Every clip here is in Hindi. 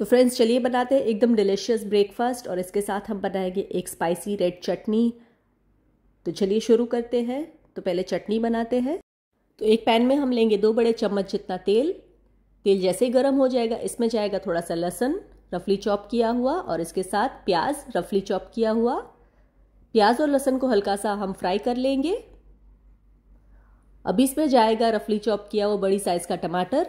तो फ्रेंड्स चलिए बनाते हैं एकदम डिलीशियस ब्रेकफास्ट और इसके साथ हम बनाएंगे एक स्पाइसी रेड चटनी तो चलिए शुरू करते हैं तो पहले चटनी बनाते हैं तो एक पैन में हम लेंगे दो बड़े चम्मच जितना तेल तेल जैसे ही गर्म हो जाएगा इसमें जाएगा थोड़ा सा लहसुन रफली चॉप किया हुआ और इसके साथ प्याज रफली चॉप किया हुआ प्याज और लहसुन को हल्का सा हम फ्राई कर लेंगे अब इसमें जाएगा रफली चॉप किया हुआ बड़ी साइज़ का टमाटर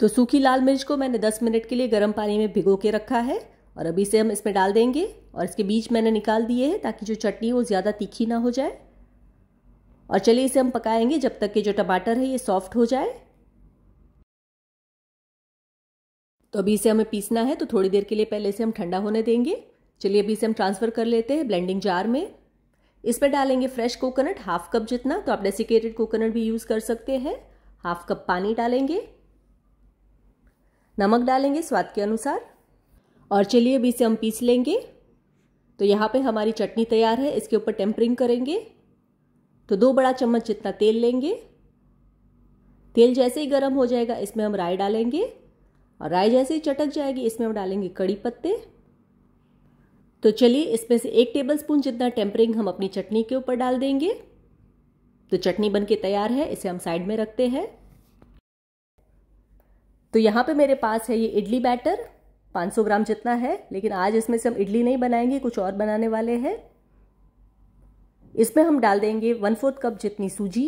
तो सूखी लाल मिर्च को मैंने 10 मिनट के लिए गर्म पानी में भिगो के रखा है और अभी से हम इसमें डाल देंगे और इसके बीज मैंने निकाल दिए हैं ताकि जो चटनी वो ज़्यादा तीखी ना हो जाए और चलिए इसे हम पकाएंगे जब तक कि जो टमाटर है ये सॉफ्ट हो जाए तो अभी इसे हमें पीसना है तो थोड़ी देर के लिए पहले इसे हम ठंडा होने देंगे चलिए अभी इसे हम ट्रांसफ़र कर लेते हैं ब्लेंडिंग जार में इसमें डालेंगे फ्रेश कोकोनट हाफ कप जितना तो आप डेसिकेटेड कोकोनट भी यूज़ कर सकते हैं हाफ कप पानी डालेंगे नमक डालेंगे स्वाद के अनुसार और चलिए अभी इसे हम पीस लेंगे तो यहाँ पे हमारी चटनी तैयार है इसके ऊपर टेम्परिंग करेंगे तो दो बड़ा चम्मच जितना तेल लेंगे तेल जैसे ही गर्म हो जाएगा इसमें हम राई डालेंगे और राई जैसे ही चटक जाएगी इसमें हम डालेंगे कड़ी पत्ते तो चलिए इसमें से एक टेबल स्पून जितना टेम्परिंग हम अपनी चटनी के ऊपर डाल देंगे तो चटनी बनके तैयार है इसे हम साइड में रखते हैं तो यहाँ पे मेरे पास है ये इडली बैटर 500 ग्राम जितना है लेकिन आज इसमें से हम इडली नहीं बनाएंगे कुछ और बनाने वाले हैं इसमें हम डाल देंगे वन फोर्थ कप जितनी सूजी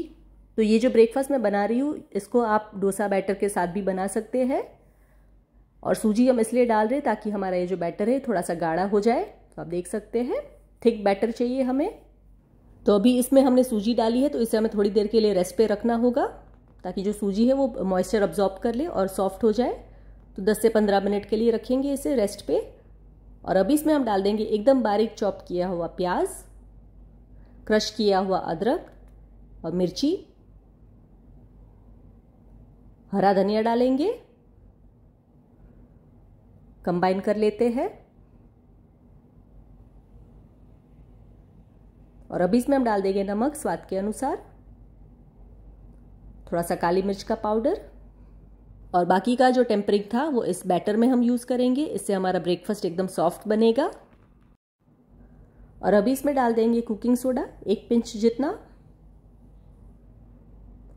तो ये जो ब्रेकफास्ट मैं बना रही हूँ इसको आप डोसा बैटर के साथ भी बना सकते हैं और सूजी हम इसलिए डाल रहे ताकि हमारा ये जो बैटर है थोड़ा सा गाढ़ा हो जाए तो आप देख सकते हैं थिक बैटर चाहिए हमें तो अभी इसमें हमने सूजी डाली है तो इसे हमें थोड़ी देर के लिए रेस्ट पे रखना होगा ताकि जो सूजी है वो मॉइस्चर अब्जॉर्ब कर ले और सॉफ्ट हो जाए तो 10 से 15 मिनट के लिए रखेंगे इसे रेस्ट पे और अभी इसमें हम डाल देंगे एकदम बारीक चॉप किया हुआ प्याज क्रश किया हुआ अदरक और मिर्ची हरा धनिया डालेंगे कंबाइन कर लेते हैं और अभी इसमें हम डाल देंगे नमक स्वाद के अनुसार थोड़ा सा काली मिर्च का पाउडर और बाकी का जो टेम्परिंग था वो इस बैटर में हम यूज़ करेंगे इससे हमारा ब्रेकफास्ट एकदम सॉफ्ट बनेगा और अभी इसमें डाल देंगे कुकिंग सोडा एक पिंच जितना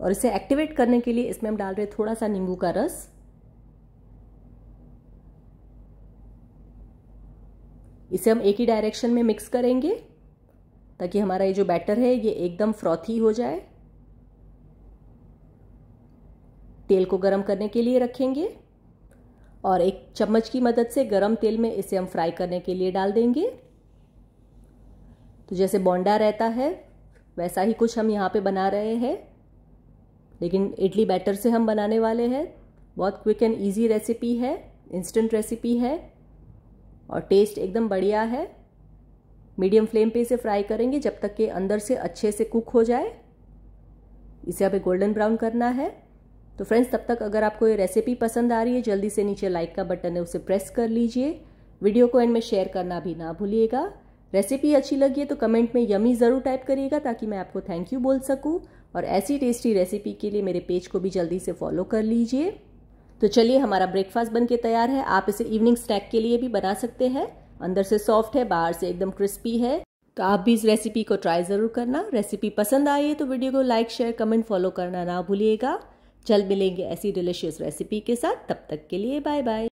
और इसे एक्टिवेट करने के लिए इसमें हम डाल रहे थोड़ा सा नींबू का रस इसे हम एक ही डायरेक्शन में मिक्स करेंगे ताकि हमारा ये जो बैटर है ये एकदम फ्रॉथी हो जाए तेल को गर्म करने के लिए रखेंगे और एक चम्मच की मदद से गरम तेल में इसे हम फ्राई करने के लिए डाल देंगे तो जैसे बोंडा रहता है वैसा ही कुछ हम यहाँ पे बना रहे हैं लेकिन इडली बैटर से हम बनाने वाले हैं बहुत क्विक एंड इजी रेसिपी है इंस्टेंट रेसिपी है और टेस्ट एकदम बढ़िया है मीडियम फ्लेम पे इसे फ्राई करेंगे जब तक कि अंदर से अच्छे से कुक हो जाए इसे हमें गोल्डन ब्राउन करना है तो फ्रेंड्स तब तक अगर आपको ये रेसिपी पसंद आ रही है जल्दी से नीचे लाइक का बटन है उसे प्रेस कर लीजिए वीडियो को एंड में शेयर करना भी ना भूलिएगा रेसिपी अच्छी लगी है तो कमेंट में यमी ज़रूर टाइप करिएगा ताकि मैं आपको थैंक यू बोल सकूं और ऐसी टेस्टी रेसिपी के लिए मेरे पेज को भी जल्दी से फॉलो कर लीजिए तो चलिए हमारा ब्रेकफास्ट बनके तैयार है आप इसे इवनिंग स्नैक के लिए भी बना सकते हैं अंदर से सॉफ्ट है बाहर से एकदम क्रिस्पी है तो आप भी इस रेसिपी को ट्राई ज़रूर करना रेसिपी पसंद आई है तो वीडियो को लाइक शेयर कमेंट फॉलो करना ना भूलिएगा जल्द मिलेंगे ऐसी डिलिशियस रेसिपी के साथ तब तक के लिए बाय बाय